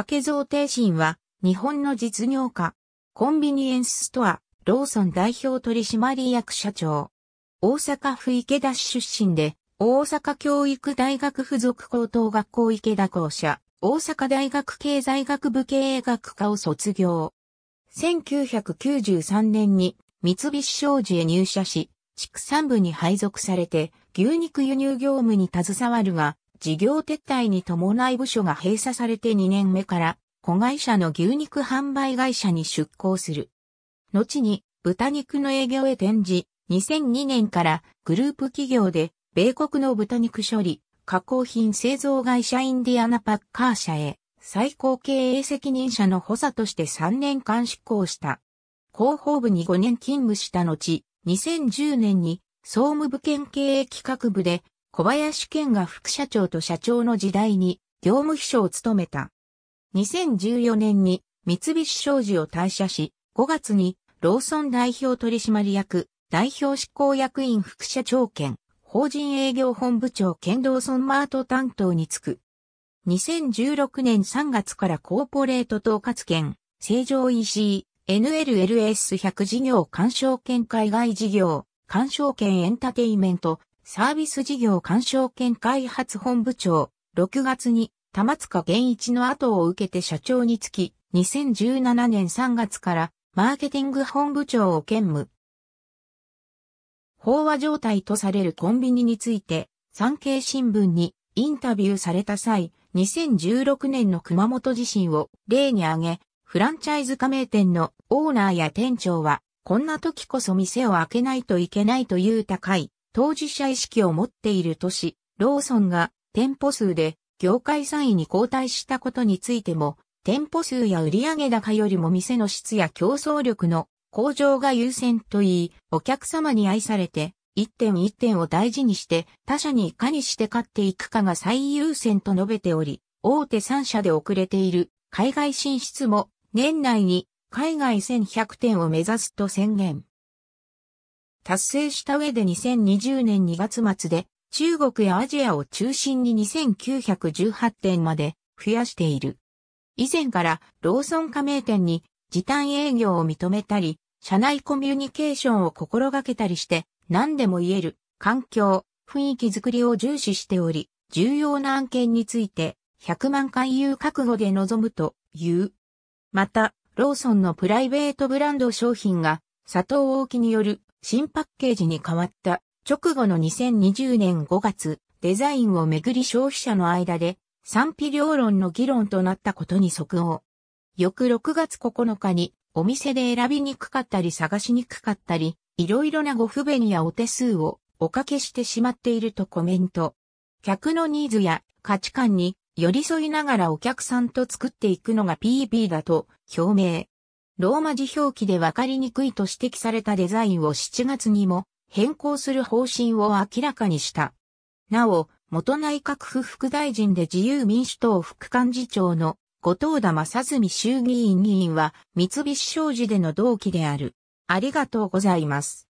竹蔵帝信は、日本の実業家、コンビニエンスストア、ローソン代表取締役社長。大阪府池田市出身で、大阪教育大学附属高等学校池田校舎、大阪大学経済学部経営学科を卒業。1993年に三菱商事へ入社し、畜産部に配属されて牛肉輸入業務に携わるが、事業撤退に伴い部署が閉鎖されて2年目から、子会社の牛肉販売会社に出向する。後に、豚肉の営業へ転じ、2002年からグループ企業で、米国の豚肉処理、加工品製造会社インディアナパッカー社へ、最高経営責任者の補佐として3年間執行した。広報部に5年勤務した後、2010年に総務部兼経営企画部で小林健が副社長と社長の時代に業務秘書を務めた。2014年に三菱商事を退社し、5月にローソン代表取締役、代表執行役員副社長兼、法人営業本部長兼ローソンマート担当に就く。2016年3月からコーポレート統括兼、成城 EC、NLLS100 事業鑑賞兼海外事業、鑑賞兼エンタテイメント、サービス事業干渉権開発本部長、6月に玉塚源一の後を受けて社長につき、2017年3月からマーケティング本部長を兼務。飽和状態とされるコンビニについて、産経新聞にインタビューされた際、2016年の熊本地震を例に挙げ、フランチャイズ加盟店のオーナーや店長は、こんな時こそ店を開けないといけないという高い当事者意識を持っている都市、ローソンが店舗数で業界3位に後退したことについても、店舗数や売上高よりも店の質や競争力の向上が優先といい、お客様に愛されて、一点一点を大事にして他社にいかにして勝っていくかが最優先と述べており、大手3社で遅れている海外進出も年内に海外1100点を目指すと宣言。達成した上で2020年2月末で中国やアジアを中心に2918店まで増やしている。以前からローソン加盟店に時短営業を認めたり、社内コミュニケーションを心がけたりして何でも言える環境、雰囲気づくりを重視しており、重要な案件について100万回言う覚悟で臨むという。また、ローソンのプライベートブランド商品が佐藤大木による新パッケージに変わった直後の2020年5月、デザインをめぐり消費者の間で賛否両論の議論となったことに即応。翌6月9日にお店で選びにくかったり探しにくかったり、いろいろなご不便やお手数をおかけしてしまっているとコメント。客のニーズや価値観に寄り添いながらお客さんと作っていくのが PB だと表明。ローマ字表記でわかりにくいと指摘されたデザインを7月にも変更する方針を明らかにした。なお、元内閣府副大臣で自由民主党副幹事長の後藤田正澄衆議院議員は三菱商事での同期である。ありがとうございます。